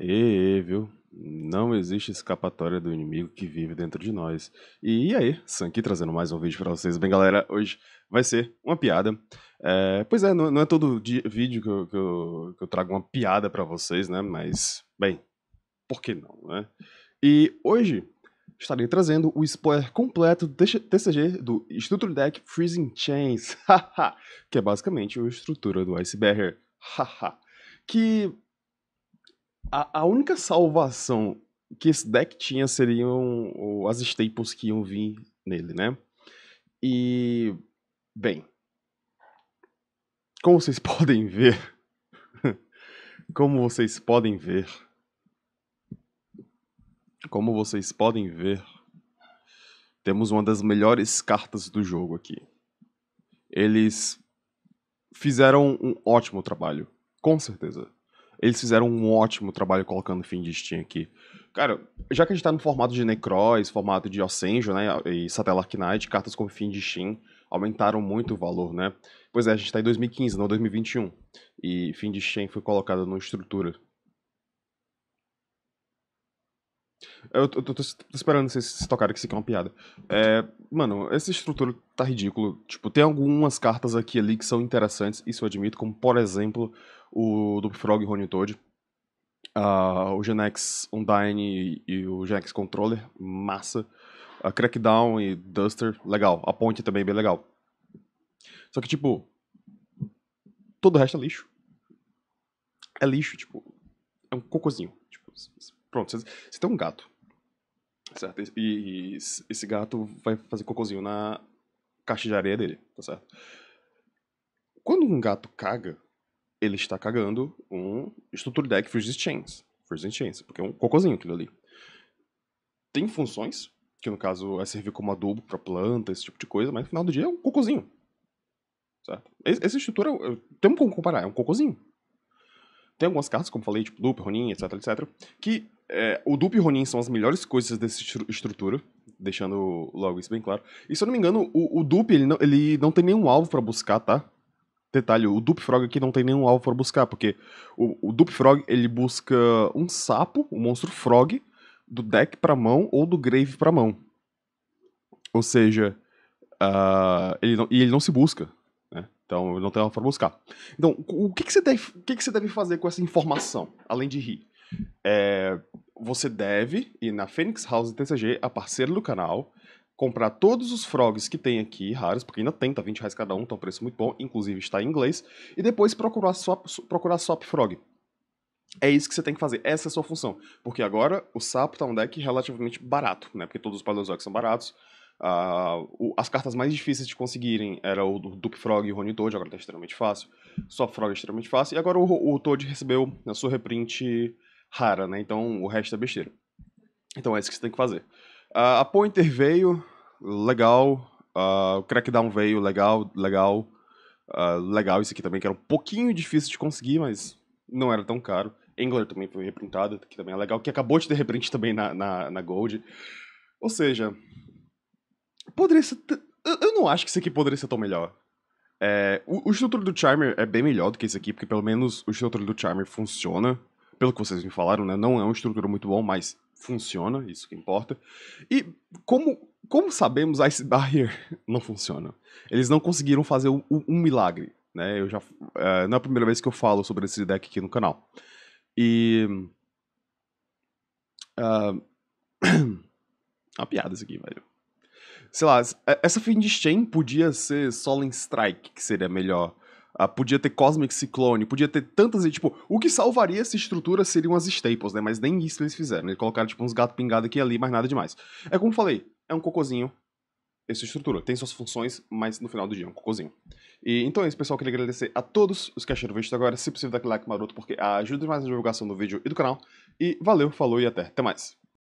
E, viu? Não existe escapatória do inimigo que vive dentro de nós. E aí, Sanki trazendo mais um vídeo para vocês. Bem, galera, hoje vai ser uma piada. É, pois é, não, não, é todo dia, vídeo que eu, que, eu, que eu, trago uma piada para vocês, né? Mas, bem, por que não, né? E hoje estarei trazendo o spoiler completo do TCG do Structure Deck Freezing Chains, que é basicamente uma estrutura do Barrier, que a, a única salvação que esse deck tinha seriam as staples que iam vir nele, né? E. Bem. Como vocês podem ver. como vocês podem ver. Como vocês podem ver. Temos uma das melhores cartas do jogo aqui. Eles fizeram um ótimo trabalho, com certeza. Eles fizeram um ótimo trabalho colocando fim de Steam aqui. Cara, já que a gente tá no formato de Necroz, formato de Ocenjo, né, e Satellite Knight, cartas com fim de Steam aumentaram muito o valor, né? Pois é, a gente tá em 2015, não 2021. E fim de Steam foi colocado numa estrutura Eu, tô, tô, tô, esperando vocês se tocarem que isso aqui é uma piada. É, mano, essa estrutura tá ridículo. Tipo, tem algumas cartas aqui ali que são interessantes, isso eu admito, como por exemplo o do Frog Rony Toad. Uh, o Genex Undyne e, e o Genex Controller, massa. A Crackdown e Duster, legal. A Ponte também, é bem legal. Só que, tipo, todo o resto é lixo. É lixo, tipo, é um cocôzinho. Tipo, pronto, você tem um gato. Certo? E, e esse gato vai fazer cocôzinho na caixa de areia dele, tá certo? Quando um gato caga, ele está cagando um de Deck Freeze Chains. Freeze Chains, porque é um cocôzinho aquilo ali. Tem funções, que no caso é servir como adubo para planta, esse tipo de coisa, mas no final do dia é um cocôzinho. Certo? Essa estrutura, temos como comparar, é um cocôzinho. Tem algumas cartas, como falei, tipo Dupe, Ronin, etc, etc, que é, o Dupe e Ronin são as melhores coisas dessa estrutura, deixando logo isso bem claro. E se eu não me engano, o, o Dupe, ele não, ele não tem nenhum alvo para buscar, tá? Detalhe, o Dupe Frog aqui não tem nenhum alvo para buscar, porque o, o Dupe Frog, ele busca um sapo, um monstro frog, do deck para mão ou do grave para mão. Ou seja, uh, ele não, e ele não se busca. Então, não tem uma forma de buscar. Então, o que, que você deve, o que, que você deve fazer com essa informação, além de rir? É, você deve ir na Phoenix House TCG, a parceira do canal, comprar todos os frogs que tem aqui, raros, porque ainda tem, tá 20 reais cada um, tá um preço muito bom, inclusive está em inglês, e depois procurar swap, procurar swap frog. É isso que você tem que fazer, essa é a sua função. Porque agora o sapo tá um deck relativamente barato, né? Porque todos os paleozoicos são baratos, Uh, as cartas mais difíceis de conseguirem era o Duke Frog e o Rony Toad, agora está extremamente fácil. Só Frog é extremamente fácil. E agora o, o Toad recebeu a sua reprint rara, né? Então o resto é besteira. Então é isso que você tem que fazer. Uh, a Pointer veio, legal. Uh, o Crackdown veio, legal, legal. Uh, legal isso aqui também, que era um pouquinho difícil de conseguir, mas não era tão caro. Angler também foi reprintado, que também é legal, que acabou de ter reprint também na, na, na Gold. Ou seja, poderia ser. Eu não acho que isso aqui poderia ser tão melhor. É, o, o estrutura do Charmer é bem melhor do que esse aqui, porque pelo menos o estrutura do Charmer funciona. Pelo que vocês me falaram, né? Não é uma estrutura muito bom, mas funciona, isso que importa. E como, como sabemos, Ice Barrier não funciona. Eles não conseguiram fazer um, um milagre, né? Eu já, é, não é a primeira vez que eu falo sobre esse deck aqui no canal. E... Uh, uma piada isso aqui, velho sei lá, é, essa Fiendish Chain podia ser Solen Strike, que seria melhor. Ah, podia ter Cosmic Cyclone, podia ter tantas. E, tipo, o que salvaria essa estrutura seriam as staples, né? Mas nem isso eles fizeram. Eles colocaram, tipo, uns gatos pingados aqui e ali, mas nada demais. É como eu falei, é um cocôzinho. Essa estrutura tem suas funções, mas no final do dia é um cocôzinho. E, então é isso, pessoal. Queria agradecer a todos os que acharam o vídeo até agora. Se possível, dá aquele like maroto, porque ajuda demais na divulgação do vídeo e do canal. E valeu, falou e até. Até mais.